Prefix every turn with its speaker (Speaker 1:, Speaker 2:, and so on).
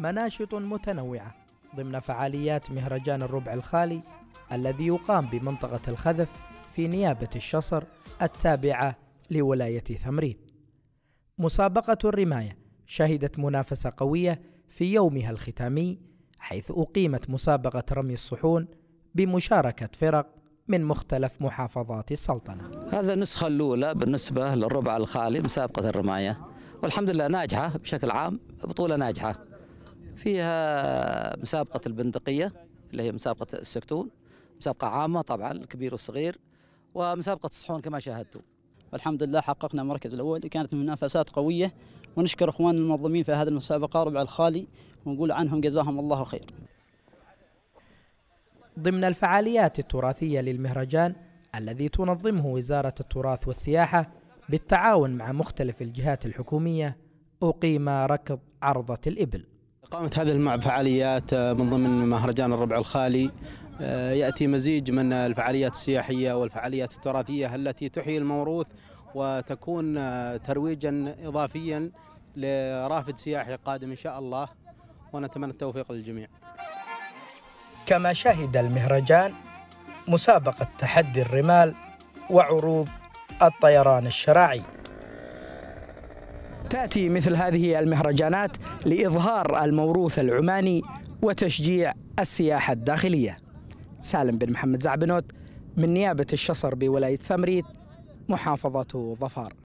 Speaker 1: مناشط متنوعة ضمن فعاليات مهرجان الربع الخالي الذي يقام بمنطقة الخذف في نيابة الشصر التابعة لولاية ثمرين. مسابقة الرماية شهدت منافسة قوية في يومها الختامي حيث أقيمت مسابقة رمي الصحون بمشاركة فرق من مختلف محافظات السلطنة
Speaker 2: هذا النسخة الأولى بالنسبة للربع الخالي مسابقة الرماية والحمد لله ناجحة بشكل عام بطولة ناجحة فيها مسابقة البندقية اللي هي مسابقة السكتون
Speaker 3: مسابقة عامة طبعا الكبير والصغير ومسابقة الصحون كما شاهدتم الحمد لله حققنا المركز الأول وكانت منافسات قوية ونشكر إخواننا المنظمين في هذه المسابقة ربع الخالي ونقول عنهم جزاهم الله خير ضمن الفعاليات
Speaker 1: التراثية للمهرجان الذي تنظمه وزارة التراث والسياحة بالتعاون مع مختلف الجهات الحكومية أقيم ركض عرضة الإبل
Speaker 4: قامت هذه الفعاليات آه، من ضمن مهرجان الربع الخالي آه، يأتي مزيج من الفعاليات السياحية والفعاليات التراثية التي تحيي الموروث وتكون آه، ترويجا إضافيا لرافد سياحي قادم إن شاء الله ونتمنى التوفيق للجميع
Speaker 1: كما شهد المهرجان مسابقة تحدي الرمال وعروض الطيران الشراعي تأتي مثل هذه المهرجانات لإظهار الموروث العماني وتشجيع السياحة الداخلية سالم بن محمد زعبنوت من نيابة الشصر بولاية ثمريت محافظة ظفار